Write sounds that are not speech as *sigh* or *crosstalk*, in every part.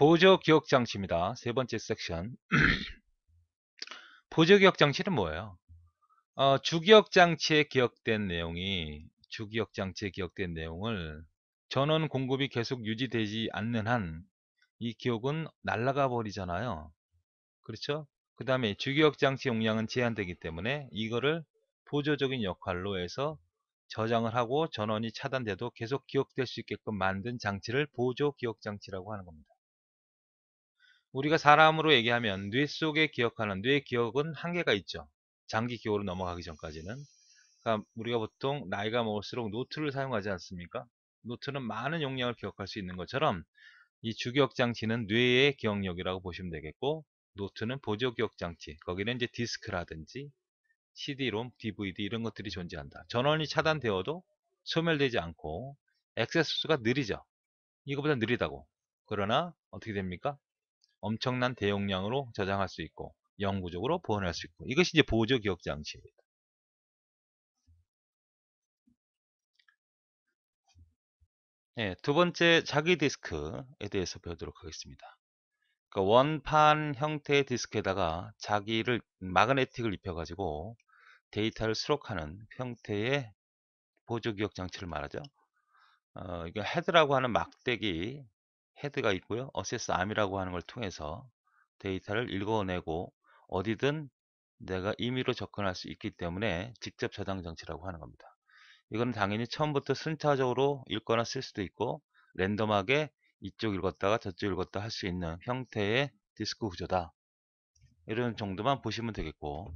보조 기억 장치입니다. 세 번째 섹션. *clears throat* 보조 기억 장치는 뭐예요? 어, 주기억 장치에 기억된 내용이 주기억 장치에 기억된 내용을 전원 공급이 계속 유지되지 않는 한 이 기억은 날라가 버리잖아요. 그렇죠? 그 다음에 주기억 장치 용량은 제한되기 때문에 이거를 보조적인 역할로 해서 저장을 하고 전원이 차단돼도 계속 기억될 수 있게끔 만든 장치를 보조 기억 장치라고 하는 겁니다. 우리가 사람으로 얘기하면 뇌 속에 기억하는 뇌의 기억은 한계가 있죠. 장기 기억으로 넘어가기 전까지는. 그러니까 우리가 보통 나이가 먹을수록 노트를 사용하지 않습니까? 노트는 많은 용량을 기억할 수 있는 것처럼 이 주기억 장치는 뇌의 기억력이라고 보시면 되겠고 노트는 보조 기억 장치. 거기는 이제 디스크라든지 CD-ROM, DVD 이런 것들이 존재한다. 전원이 차단되어도 소멸되지 않고 액세스 수가 느리죠. 이거보다 느리다고. 그러나 어떻게 됩니까? 엄청난 대용량으로 저장할 수 있고 영구적으로 보완할 수 있고 이것이 이제 보조 기억 장치입니다. 네, 두 번째 자기 디스크에 대해서 배우도록 하겠습니다. 그 원판 형태의 디스크에다가 자기를 마그네틱을 입혀가지고 데이터를 수록하는 형태의 보조 기억 장치를 말하죠. 어, 이거 헤드라고 하는 막대기 헤드가 있고요. 어세스 암이라고 하는 걸 통해서 데이터를 읽어내고 어디든 내가 임의로 접근할 수 있기 때문에 직접 저장 장치라고 하는 겁니다. 이건 당연히 처음부터 순차적으로 읽거나 쓸 수도 있고 랜덤하게 이쪽 읽었다가 저쪽 읽었다 할 수 있는 형태의 디스크 구조다. 이런 정도만 보시면 되겠고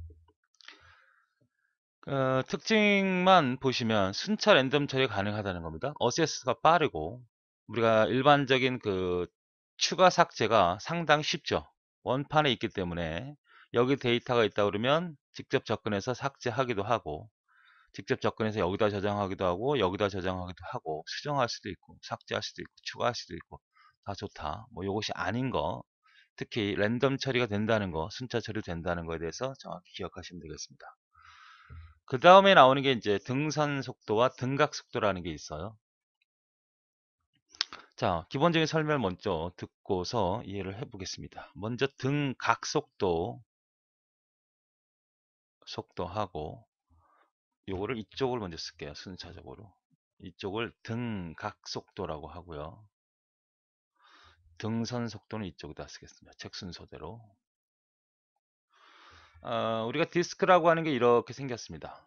어, 특징만 보시면 순차 랜덤 처리 가능하다는 겁니다. 어세스가 빠르고 우리가 일반적인 그 추가 삭제가 상당 쉽죠. 원판에 있기 때문에 여기 데이터가 있다 그러면 직접 접근해서 삭제하기도 하고 직접 접근해서 여기다 저장하기도 하고 여기다 저장하기도 하고 수정할 수도 있고 삭제할 수도 있고 추가할 수도 있고 다 좋다. 뭐 이것이 아닌 거 특히 랜덤 처리가 된다는 거 순차 처리된다는 거에 대해서 정확히 기억하시면 되겠습니다. 그 다음에 나오는 게 이제 등산 속도와 등각 속도라는 게 있어요. 자, 기본적인 설명을 먼저 듣고서 이해를 해보겠습니다. 먼저 등각 속도 속도하고 요거를 이쪽을 먼저 쓸게요. 순차적으로. 이쪽을 등각 속도라고 하고요. 등선 속도는 이쪽에다 쓰겠습니다. 책 순서대로. 어, 우리가 디스크라고 하는 게 이렇게 생겼습니다.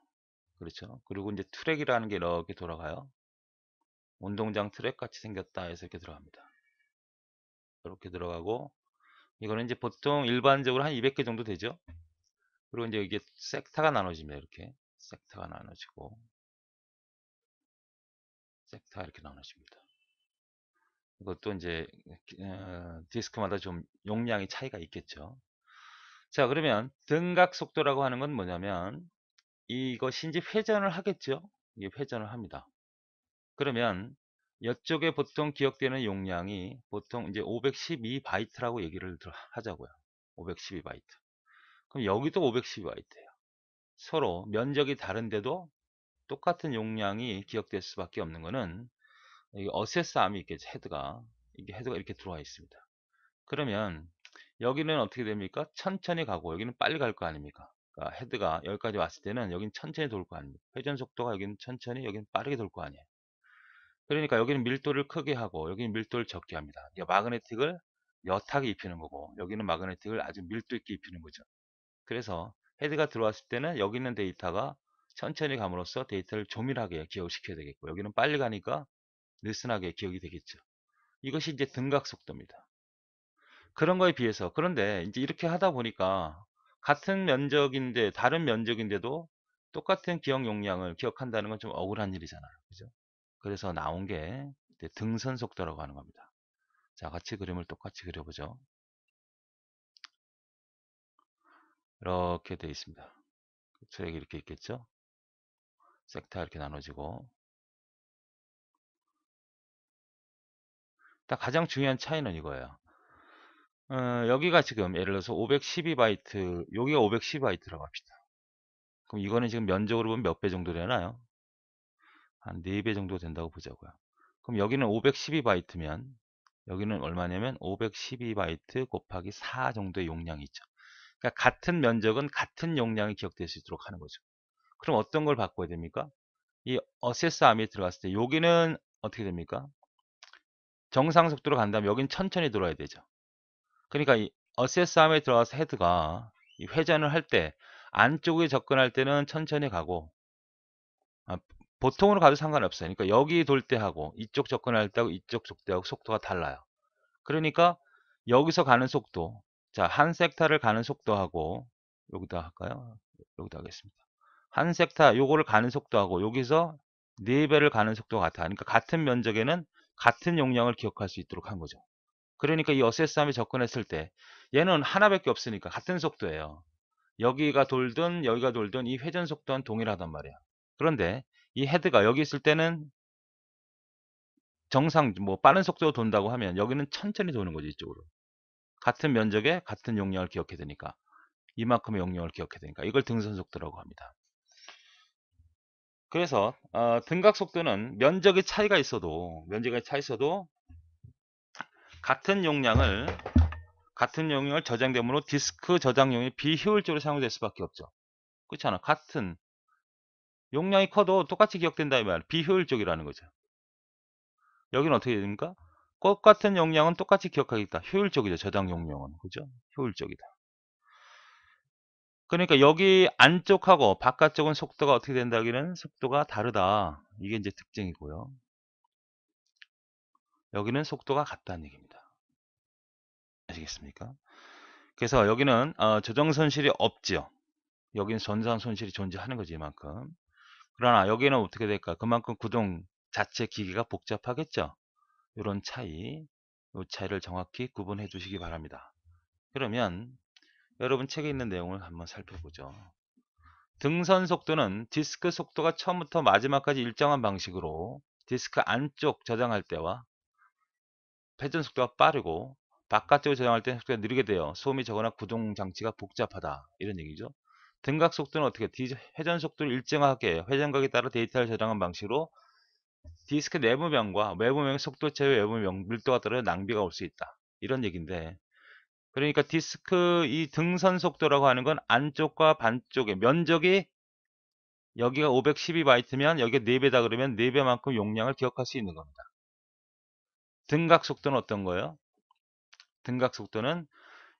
그렇죠. 그리고 이제 트랙이라는 게 이렇게 돌아가요. 운동장 트랙 같이 생겼다 해서 이렇게 들어갑니다. 이렇게 들어가고 이거는 이제 보통 일반적으로 한 200개 정도 되죠. 그리고 이제 이게 섹터가 나눠집니다. 이렇게 섹터가 나눠지고 섹터가 이렇게 나눠집니다. 이것도 이제 어, 디스크마다 좀 용량의 차이가 있겠죠. 자 그러면 등각 속도라고 하는 건 뭐냐면 이것이 이제 회전을 하겠죠. 이게 회전을 합니다. 그러면 여쪽에 보통 기억되는 용량이 보통 이제 512바이트라고 얘기를 하자고요. 512바이트. 그럼 여기도 512바이트예요. 서로 면적이 다른데도 똑같은 용량이 기억될 수밖에 없는 거는 어세스 암이 있겠죠. 헤드가 이게 헤드가 이렇게 들어와 있습니다. 그러면 여기는 어떻게 됩니까? 천천히 가고 여기는 빨리 갈 거 아닙니까? 그러니까 헤드가 여기까지 왔을 때는 여기는 천천히 돌 거 아닙니까? 회전 속도가 여기는 천천히 여기는 빠르게 돌 거 아니에요. 그러니까 여기는 밀도를 크게 하고 여기는 밀도를 적게 합니다. 그러 마그네틱을 여하게 입히는 거고 여기는 마그네틱을 아주 밀도 있게 입히는 거죠. 그래서 헤드가 들어왔을 때는 여기 있는 데이터가 천천히 감으로써 데이터를 조밀하게 기억 시켜야 되겠고 여기는 빨리 가니까 느슨하게 기억이 되겠죠. 이것이 이제 등각 속도입니다. 그런 거에 비해서 그런데 이제 이렇게 하다 보니까 같은 면적인데 다른 면적인데도 똑같은 기억 용량을 기억한다는 건 좀 억울한 일이잖아요. 그죠? 그래서 나온 게 등선 속도라고 하는 겁니다. 자, 같이 그림을 똑같이 그려보죠. 이렇게 되어 있습니다. 트랙이 이렇게 있겠죠? 섹터 이렇게 나눠지고 가장 중요한 차이는 이거예요. 어, 여기가 지금 예를 들어서 512바이트, 여기가 512바이트라고 합시다. 그럼 이거는 지금 면적으로 보면 몇 배 정도 되나요? 한 4배 정도 된다고 보자고요. 그럼 여기는 512바이트면 여기는 얼마냐면 512바이트 곱하기 4 정도의 용량이 있죠. 그러니까 같은 면적은 같은 용량이 기억될 수 있도록 하는 거죠. 그럼 어떤 걸 바꿔야 됩니까? 이 어세스 암에 들어갔을 때 여기는 어떻게 됩니까? 정상 속도로 간다면 여기는 천천히 들어와야 되죠. 그러니까 이 어세스 암에 들어와서 헤드가 회전을 할 때 안쪽에 접근할 때는 천천히 가고 아, 보통으로 가도 상관없어요. 그러니까 여기 돌때 하고 이쪽 접근할 때하고 이쪽 족대 하고 속도가 달라요. 그러니까 여기서 가는 속도 자, 한섹터를 가는 속도하고 여기다 할까요? 여기다 하겠습니다. 한섹터 요거를 가는 속도하고 여기서 네 배를 가는 속도가 같아. 요 그러니까 같은 면적에는 같은 용량을 기억할 수 있도록 한 거죠. 그러니까 이 어세스함에 접근했을 때 얘는 하나밖에 없으니까 같은 속도예요. 여기가 돌든 여기가 돌든 이 회전 속도는 동일하단 말이에요 그런데 이 헤드가 여기 있을 때는 정상 뭐 빠른 속도로 돈다고 하면 여기는 천천히 도는 거죠 이쪽으로 같은 면적에 같은 용량을 기억해야 되니까 이만큼의 용량을 기억해야 되니까 이걸 등선 속도라고 합니다 그래서 어, 등각 속도는 면적의 차이가 있어도 면적의 차이 있어도 같은 용량을 같은 용량을 저장됨으로 디스크 저장용이 비효율적으로 사용될 수밖에 없죠 그렇잖아 같은 용량이 커도 똑같이 기억된다이 말, 비효율적이라는 거죠. 여기는 어떻게 됩니까? 똑같은 용량은 똑같이 기억하겠다. 효율적이죠. 저장 용량은. 그죠? 효율적이다. 그러니까 여기 안쪽하고 바깥쪽은 속도가 어떻게 된다기는 속도가 다르다. 이게 이제 특징이고요. 여기는 속도가 같다는 얘기입니다. 아시겠습니까? 그래서 여기는 어, 조정 손실이 없지요. 여기는 전산 손실이 존재하는 거지 이만큼. 그러나 여기는 어떻게 될까? 그만큼 구동 자체 기기가 복잡하겠죠. 이런 차이, 이 차이를 정확히 구분해 주시기 바랍니다. 그러면 여러분 책에 있는 내용을 한번 살펴보죠. 등선 속도는 디스크 속도가 처음부터 마지막까지 일정한 방식으로 디스크 안쪽 저장할 때와 회전 속도가 빠르고 바깥쪽으 저장할 때 속도가 느리게 돼요. 소음이 적거나 구동 장치가 복잡하다. 이런 얘기죠. 등각 속도는 어떻게 디, 회전 속도를 일정하게 회전각에 따라 데이터를 저장한 방식으로 디스크 내부면과 외부면의 속도체외 외부면 밀도가 떨어져 낭비가 올 수 있다. 이런 얘기인데 그러니까 디스크 이 등선 속도라고 하는 건 안쪽과 반쪽의 면적이 여기가 512바이트면 여기가 4배다 그러면 4배만큼 용량을 기억할 수 있는 겁니다. 등각 속도는 어떤 거예요? 등각 속도는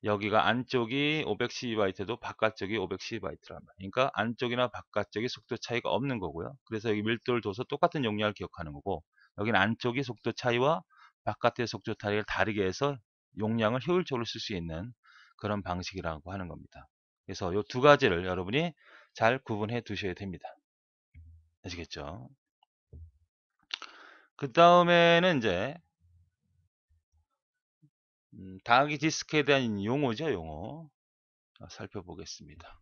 여기가 안쪽이 512바이트도 바깥쪽이 512바이트란 말이에 그러니까 안쪽이나 바깥쪽이 속도 차이가 없는 거고요. 그래서 여기 밀도를 둬서 똑같은 용량을 기억하는 거고 여기는 안쪽이 속도 차이와 바깥의 속도 차이를 다르게 해서 용량을 효율적으로 쓸 수 있는 그런 방식이라고 하는 겁니다. 그래서 이 두 가지를 여러분이 잘 구분해 두셔야 됩니다. 아시겠죠? 그 다음에는 이제 음, 다기 디스크에 대한 용어죠, 용어. 아, 살펴보겠습니다.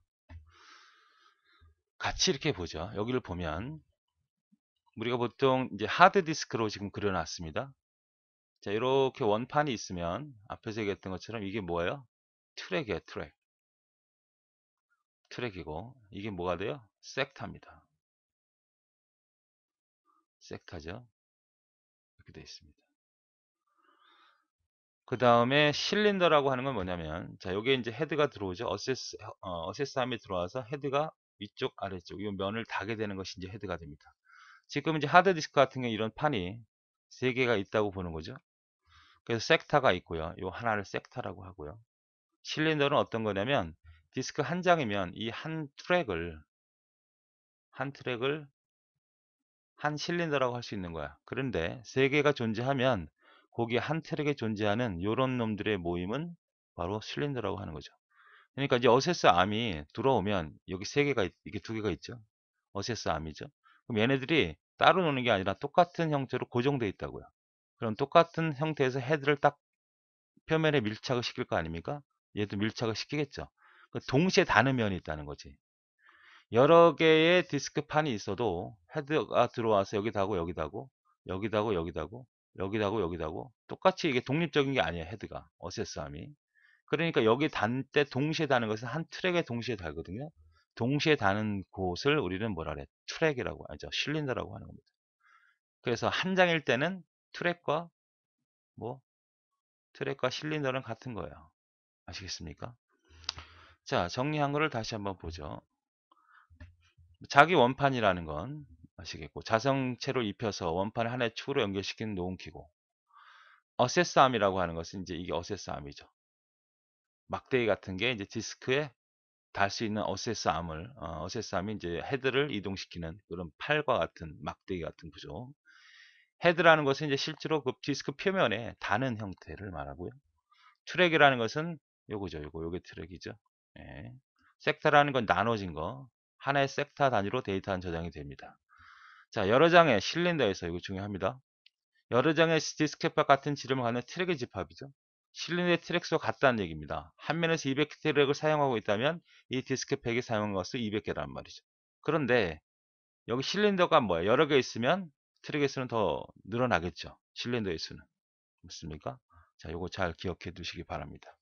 같이 이렇게 보죠. 여기를 보면 우리가 보통 이제 하드 디스크로 지금 그려놨습니다. 자, 이렇게 원판이 있으면 앞에서 얘기했던 것처럼 이게 뭐예요? 트랙이에요, 트랙. 트랙이고 이게 뭐가 돼요? 섹터입니다. 섹터죠. 이렇게 되어 있습니다. 그 다음에 실린더라고 하는 건 뭐냐면 자 요게 이제 헤드가 들어오죠 어세스 어, 세스함이 들어와서 헤드가 위쪽 아래쪽 이 면을 닿게 되는 것이 이제 헤드가 됩니다 지금 이제 하드디스크 같은 경우 이런 판이 세 개가 있다고 보는 거죠 그래서 섹터가 있고요 요 하나를 섹터라고 하고요 실린더는 어떤 거냐면 디스크 한 장이면 이 한 트랙을 한 트랙을 한 실린더라고 할 수 있는 거야 그런데 세 개가 존재하면 거기 한 트랙에 존재하는 요런 놈들의 모임은 바로 실린더라고 하는 거죠. 그러니까 이제 어세스 암이 들어오면 여기 세 개가 이게두 개가 있죠. 어세스 암이죠. 그럼 얘네들이 따로 노는 게 아니라 똑같은 형태로 고정돼 있다고요. 그럼 똑같은 형태에서 헤드를 딱 표면에 밀착을 시킬 거 아닙니까? 얘도 밀착을 시키겠죠. 그 동시에 다는 면이 있다는 거지. 여러 개의 디스크판이 있어도 헤드가 들어와서 여기다고 하 여기다고 하 여기다고 하 여기다고 하 여기다고 여기다고 똑같이 이게 독립적인 게아니야 헤드가 어세스함이 그러니까 여기 단 때 동시에 다는 것은 한 트랙에 동시에 달거든요 동시에 다는 곳을 우리는 뭐라 그래 트랙이라고 아니죠 실린더라고 하는 겁니다 그래서 한 장일 때는 트랙과 뭐 트랙과 실린더는 같은 거예요 아시겠습니까 자 정리한 거를 다시 한번 보죠 자기 원판이라는 건 아시겠고 자성체로 입혀서 원판 하나의 축으로 연결시킨놓은기고 어세스암이라고 하는 것은 이제 이게 어세스암이죠. 막대기 같은 게 이제 디스크에 달 수 있는 어세스암을 어, 세스암이 이제 헤드를 이동시키는 그런 팔과 같은 막대기 같은 구조. 헤드라는 것은 이제 실제로 그 디스크 표면에 다는 형태를 말하고요. 트랙이라는 것은 요거죠, 요거, 요게 트랙이죠. 예. 섹터라는 건 나눠진 거, 하나의 섹터 단위로 데이터는 저장이 됩니다. 자, 여러 장의 실린더에서 이거 중요합니다. 여러 장의 디스크와 같은 지름을 가는 트랙의 집합이죠. 실린더의 트랙 수가 같다는 얘기입니다. 한 면에서 200트랙을 사용하고 있다면 이 디스크 팩이 사용한 것은 200개란 말이죠. 그런데 여기 실린더가 뭐예요? 여러 개 있으면 트랙의 수는 더 늘어나겠죠. 실린더의 수는. 맞습니까? 자, 요거 잘 기억해 두시기 바랍니다.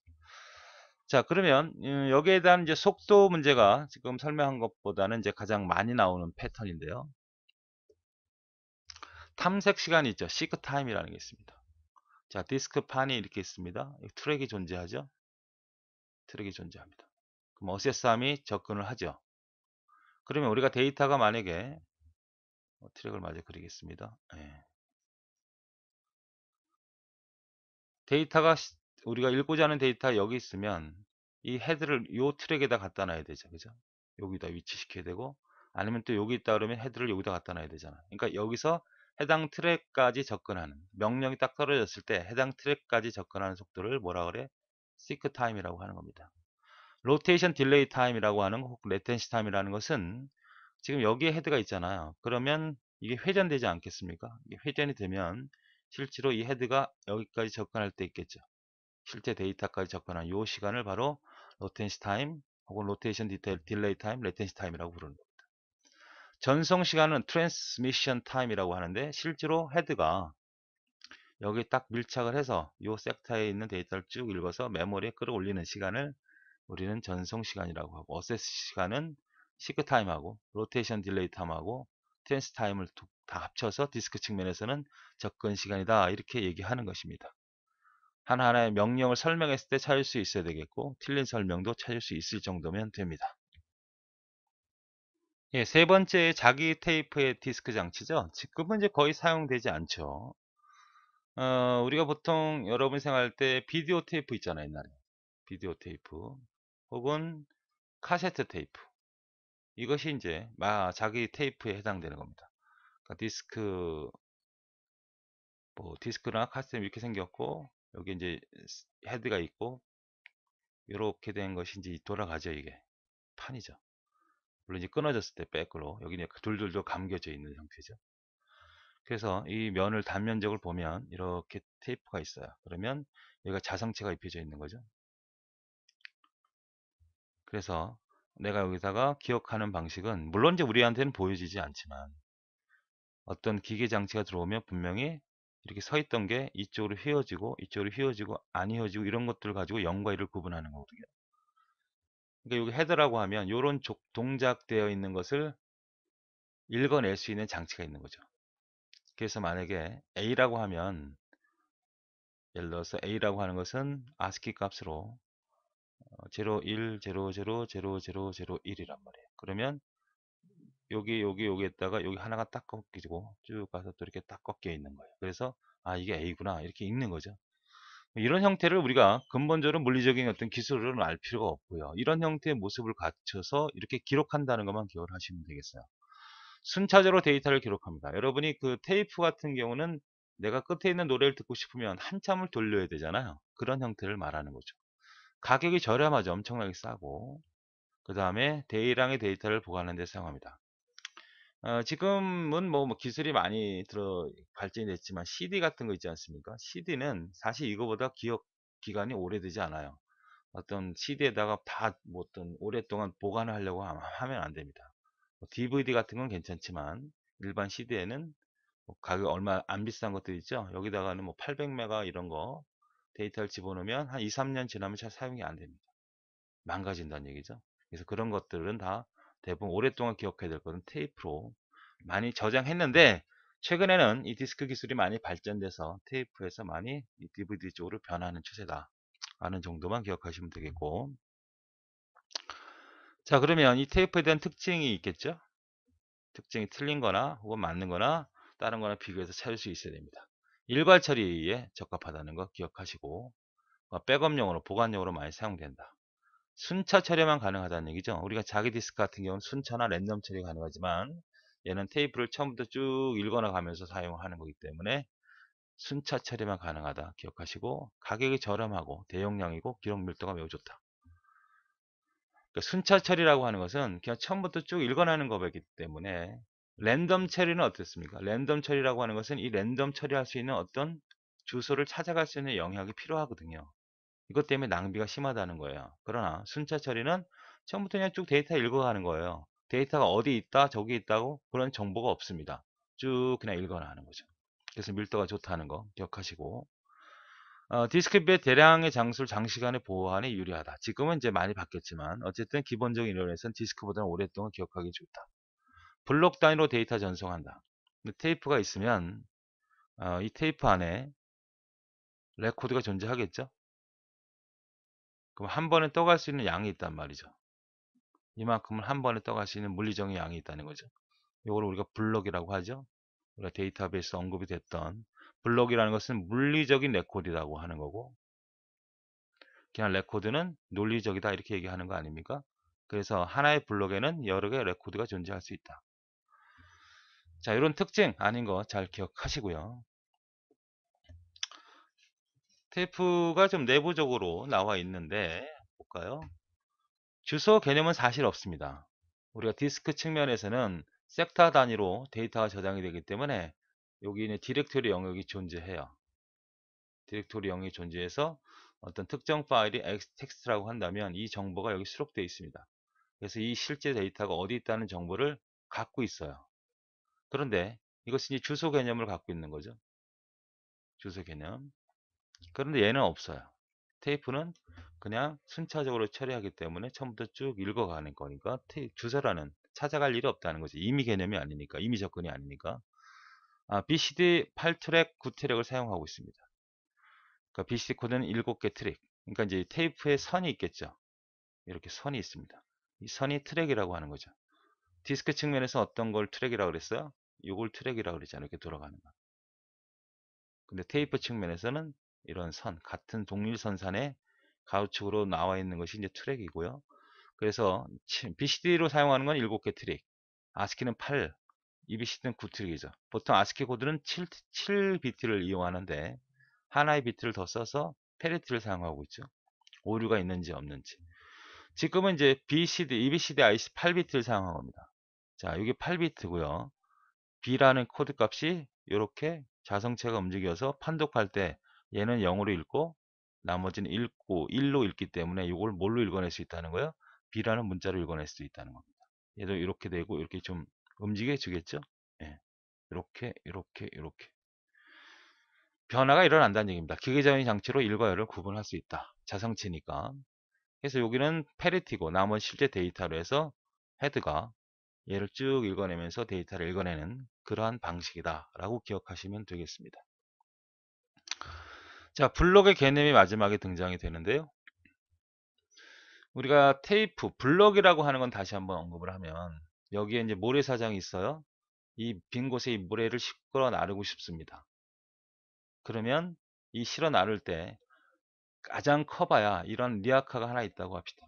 자, 그러면 음, 여기에 대한 이제 속도 문제가 지금 설명한 것보다는 이제 가장 많이 나오는 패턴인데요. 탐색 시간이 있죠. 시크 타임이라는 게 있습니다. 자, 디스크 판이 이렇게 있습니다. 트랙이 존재하죠. 트랙이 존재합니다. 그럼 어세스함이 접근을 하죠. 그러면 우리가 데이터가 만약에 뭐 트랙을 맞아 그리겠습니다. 예. 데이터가 우리가 읽고자 하는 데이터 여기 있으면 이 헤드를 이 트랙에다 갖다 놔야 되죠. 그죠? 여기다 위치시켜야 되고 아니면 또 여기 있다 그러면 헤드를 여기다 갖다 놔야 되잖아. 그러니까 여기서 해당 트랙까지 접근하는 명령이 딱 떨어졌을 때 해당 트랙까지 접근하는 속도를 뭐라 그래? 시크 타임이라고 하는 겁니다. 로테이션 딜레이 타임이라고 하는 혹은 레텐시 타임이라는 것은 지금 여기에 헤드가 있잖아요. 그러면 이게 회전되지 않겠습니까? 회전이 되면 실제로 이 헤드가 여기까지 접근할 때 있겠죠. 실제 데이터까지 접근한 이 시간을 바로 로텐시 타임 혹은 로테이션 디테일 딜레이 타임, 레텐시 타임이라고 부르는 거예요. 전송 시간은 트랜스미션 타임이라고 하는데 실제로 헤드가 여기 딱 밀착을 해서 이 섹터에 있는 데이터를 쭉 읽어서 메모리에 끌어올리는 시간을 우리는 전송 시간이라고 하고 어세스 시간은 시크 타임하고 로테이션 딜레이 타임하고 트랜스 타임을 다 합쳐서 디스크 측면에서는 접근 시간이다 이렇게 얘기하는 것입니다. 하나하나의 명령을 설명했을 때 찾을 수 있어야 되겠고 틀린 설명도 찾을 수 있을 정도면 됩니다. 예, 세 번째 자기 테이프의 디스크 장치죠. 지금은 이제 거의 사용되지 않죠. 어, 우리가 보통 여러분 이 생활할 때 비디오 테이프 있잖아요, 옛날에. 비디오 테이프 혹은 카세트 테이프. 이것이 이제 마 자기 테이프에 해당되는 겁니다. 그러니까 디스크 뭐 디스크나 카세트 이렇게 생겼고 여기 이제 헤드가 있고 이렇게 된 것이 이제 돌아가죠, 이게. 판이죠. 물론 이제 끊어졌을 때 백으로 여기는 그 둘둘둘 감겨져 있는 형태죠. 그래서 이 면을 단면적을 보면 이렇게 테이프가 있어요. 그러면 여기가 자성체가 입혀져 있는 거죠. 그래서 내가 여기다가 기억하는 방식은 물론 이제 우리한테는 보여지지 않지만 어떤 기계 장치가 들어오면 분명히 이렇게 서 있던 게 이쪽으로 휘어지고 이쪽으로 휘어지고 안 휘어지고 이런 것들을 가지고 0과 1을 구분하는 거거든요. 그러니까 여기 헤드라고 하면 이런 동작되어 있는 것을 읽어낼 수 있는 장치가 있는 거죠. 그래서 만약에 A라고 하면 예를 들어서 A라고 하는 것은 ASCII 값으로 0100001이란 어, 말이에요. 그러면 여기 여기 여기에다가 여기 하나가 딱 꺾이고 쭉 가서 또 이렇게 딱 꺾여 있는 거예요. 그래서 아 이게 A구나 이렇게 읽는 거죠. 이런 형태를 우리가 근본적으로 물리적인 어떤 기술로알 필요가 없고요. 이런 형태의 모습을 갖춰서 이렇게 기록한다는 것만 기억을 하시면 되겠어요. 순차적으로 데이터를 기록합니다. 여러분이 그 테이프 같은 경우는 내가 끝에 있는 노래를 듣고 싶으면 한참을 돌려야 되잖아요. 그런 형태를 말하는 거죠. 가격이 저렴하죠. 엄청나게 싸고. 그 다음에 대랑의 데이터를 보관하는 데 사용합니다. 어, 지금은 뭐, 뭐, 기술이 많이 들어 발전이 됐지만 CD 같은 거 있지 않습니까? CD는 사실 이거보다 기억 기간이 오래되지 않아요. 어떤 CD에다가 다뭐 어떤 오랫동안 보관을 하려고 하면 안 됩니다. DVD 뭐 같은 건 괜찮지만 일반 CD에는 뭐 가격 얼마 안 비싼 것들 있죠. 여기다가는 뭐 800메가 이런 거 데이터를 집어넣으면 한 2, 3년 지나면 잘 사용이 안 됩니다. 망가진다는 얘기죠. 그래서 그런 것들은 다 대부분 오랫동안 기억해야 될 것은 테이프로 많이 저장했는데 최근에는 이 디스크 기술이 많이 발전돼서 테이프에서 많이 DVD 쪽으로 변하는 추세다 라는 정도만 기억하시면 되겠고 자 그러면 이 테이프에 대한 특징이 있겠죠 특징이 틀린 거나 혹은 맞는 거나 다른 거나 비교해서 찾을 수 있어야 됩니다 일괄 처리에 적합하다는 거 기억하시고 어, 백업용으로 보관용으로 많이 사용된다 순차 처리만 가능하다는 얘기죠. 우리가 자기 디스크 같은 경우는 순차나 랜덤 처리 가능하지만 얘는 테이프를 처음부터 쭉 읽어나가면서 사용하는 거기 때문에 순차 처리만 가능하다 기억하시고 가격이 저렴하고 대용량이고 기록 밀도가 매우 좋다. 그러니까 순차 처리라고 하는 것은 그냥 처음부터 쭉 읽어나는 거기 때문에 랜덤 처리는 어떻습니까? 랜덤 처리라고 하는 것은 이 랜덤 처리할 수 있는 어떤 주소를 찾아갈 수 있는 영역이 필요하거든요. 이것 때문에 낭비가 심하다는 거예요. 그러나 순차 처리는 처음부터 그냥 쭉 데이터 읽어가는 거예요. 데이터가 어디 있다, 저기 있다고 그런 정보가 없습니다. 쭉 그냥 읽어나가는 거죠. 그래서 밀도가 좋다는 거 기억하시고 어, 디스크비의 대량의 장수를 장시간에 보호하니 유리하다. 지금은 이제 많이 바뀌었지만 어쨌든 기본적인 이론에서는 디스크보다는 오랫동안 기억하기 좋다. 블록 단위로 데이터 전송한다. 테이프가 있으면 어, 이 테이프 안에 레코드가 존재하겠죠? 그럼 한 번에 떠갈 수 있는 양이 있단 말이죠. 이만큼은 한 번에 떠갈 수 있는 물리적인 양이 있다는 거죠. 이걸 우리가 블록이라고 하죠. 우리가 데이터베이스 언급이 됐던 블록이라는 것은 물리적인 레코드라고 하는 거고 그냥 레코드는 논리적이다 이렇게 얘기하는 거 아닙니까? 그래서 하나의 블록에는 여러 개의 레코드가 존재할 수 있다. 자, 이런 특징 아닌 거 잘 기억하시고요. 테이프가 좀 내부적으로 나와 있는데 네. 볼까요? 주소 개념은 사실 없습니다. 우리가 디스크 측면에서는 섹터 단위로 데이터가 저장이 되기 때문에 여기는 디렉토리 영역이 존재해요. 디렉토리 영역이 존재해서 어떤 특정 파일이 텍스트라고 한다면 이 정보가 여기 수록되어 있습니다. 그래서 이 실제 데이터가 어디 있다는 정보를 갖고 있어요. 그런데 이것은 이제 주소 개념을 갖고 있는 거죠. 주소 개념. 그런데 얘는 없어요. 테이프는 그냥 순차적으로 처리하기 때문에 처음부터 쭉 읽어가는 거니까 주소라는 찾아갈 일이 없다는 거지. 이미 개념이 아니니까. 이미 접근이 아니니까. 아, BCD 8트랙, 9트랙을 사용하고 있습니다. 그러니까 BCD 코드는 7개 트랙. 그러니까 이제 테이프에 선이 있겠죠. 이렇게 선이 있습니다. 이 선이 트랙이라고 하는 거죠. 디스크 측면에서 어떤 걸 트랙이라고 그랬어요? 이걸 트랙이라고 그랬잖아요. 이렇게 돌아가는 거. 근데 테이프 측면에서는 이런 선 같은 동일선산에 가우측으로 나와 있는 것이 이제 트랙이고요. 그래서 BCD로 사용하는 건 7개 트랙, 아스키는 8, EBCD는 9트랙이죠. 보통 아스키 코드는 7, 7비트를 이용하는데 하나의 비트를 더 써서 페리트를 사용하고 있죠. 오류가 있는지 없는지. 지금은 이제 BCD, EBCD, IC 8비트를 사용하고 합니다. 자, 이게 8비트고요. B라는 코드 값이 이렇게 자성체가 움직여서 판독할 때 얘는 0으로 읽고 나머지는 읽고 1로 읽기 때문에 이걸 뭘로 읽어낼 수 있다는 거예요? B라는 문자로 읽어낼 수 있다는 겁니다. 얘도 이렇게 되고 이렇게 좀 움직여지겠죠? 예. 이렇게 이렇게 이렇게 변화가 일어난다는 얘기입니다. 기계적인 장치로 1과 열을 구분할 수 있다. 자성치니까. 그래서 여기는 패리티고 남은 실제 데이터로 해서 헤드가 얘를 쭉 읽어내면서 데이터를 읽어내는 그러한 방식이다 라고 기억하시면 되겠습니다. 자, 블럭의 개념이 마지막에 등장이 되는데요. 우리가 테이프, 블럭이라고 하는 건 다시 한번 언급을 하면 여기에 이제 모래사장이 있어요. 이 빈 곳에 이 모래를 실어 나르고 싶습니다. 그러면 이 실어 나를 때 가장 커봐야 이런 리아카가 하나 있다고 합시다.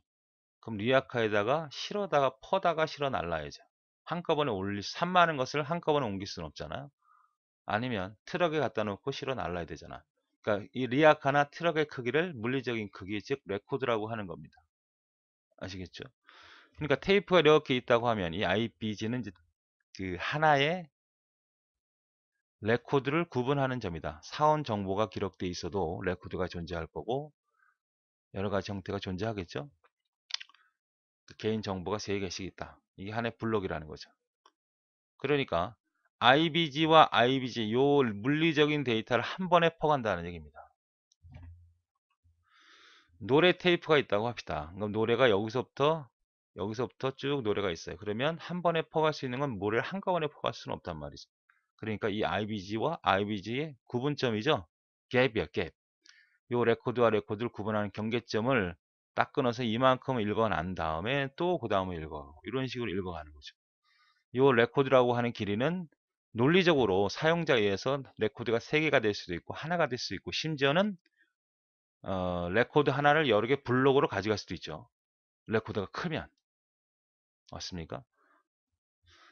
그럼 리아카에다가 실어다가 퍼다가 실어 날라야죠. 한꺼번에 올릴 산 많은 것을 한꺼번에 옮길 수는 없잖아요. 아니면 트럭에 갖다 놓고 실어 날라야 되잖아. 그러니까 이 리아카나 트럭의 크기를 물리적인 크기 즉 레코드라고 하는 겁니다. 아시겠죠? 그러니까 테이프가 이렇게 있다고 하면 이 IBG는 이제 그 하나의 레코드를 구분하는 점이다. 사원 정보가 기록되어 있어도 레코드가 존재할 거고 여러 가지 형태가 존재하겠죠. 그 개인 정보가 세 개씩 있다. 이게 하나의 블록이라는 거죠. 그러니까 IBG와 IBG 요 물리적인 데이터를 한 번에 퍼간다는 얘기입니다. 노래 테이프가 있다고 합시다. 그럼 노래가 여기서부터 여기서부터 쭉 노래가 있어요. 그러면 한 번에 퍼갈 수 있는 건 모래를 한꺼번에 퍼갈 수는 없단 말이죠. 그러니까 이 IBG와 IBG의 구분점이죠. 갭이야, 갭. 요 레코드와 레코드를 구분하는 경계점을 딱 끊어서 이만큼 읽어난 다음에 또 그다음에 읽어. 이런 식으로 읽어가는 거죠. 요 레코드라고 하는 길이는 논리적으로 사용자에 의해서 레코드가 3개가 될 수도 있고 하나가 될 수도 있고 심지어는 어, 레코드 하나를 여러 개 블록으로 가져갈 수도 있죠. 레코드가 크면 맞습니까?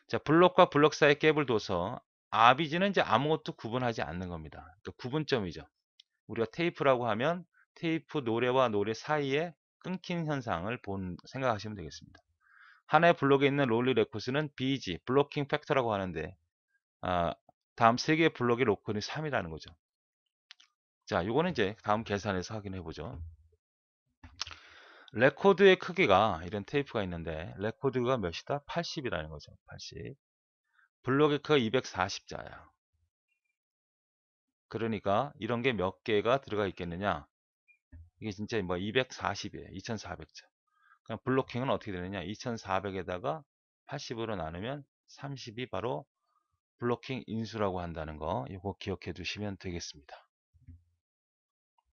자 블록과 블록 사이 갭을 둬서 아비지는 이제 아무것도 구분하지 않는 겁니다. 그 구분점이죠. 우리가 테이프라고 하면 테이프 노래와 노래 사이에 끊긴 현상을 본 생각하시면 되겠습니다. 하나의 블록에 있는 롤리 레코드는 BG 블로킹 팩터라고 하는데 아, 다음 세 개의 블록의 로컨이 3이라는 거죠. 자, 이거는 이제 다음 계산에서 확인해 보죠. 레코드의 크기가 이런 테이프가 있는데 레코드가 몇이다? 80이라는 거죠. 80. 블록의 크기가 240자야. 그러니까 이런 게 몇 개가 들어가 있겠느냐? 이게 진짜 뭐 240이에요. 2400자. 그냥 블록킹은 어떻게 되느냐? 2400에다가 80으로 나누면 30이 바로 블로킹 인수라고 한다는 거 이거 기억해 두시면 되겠습니다.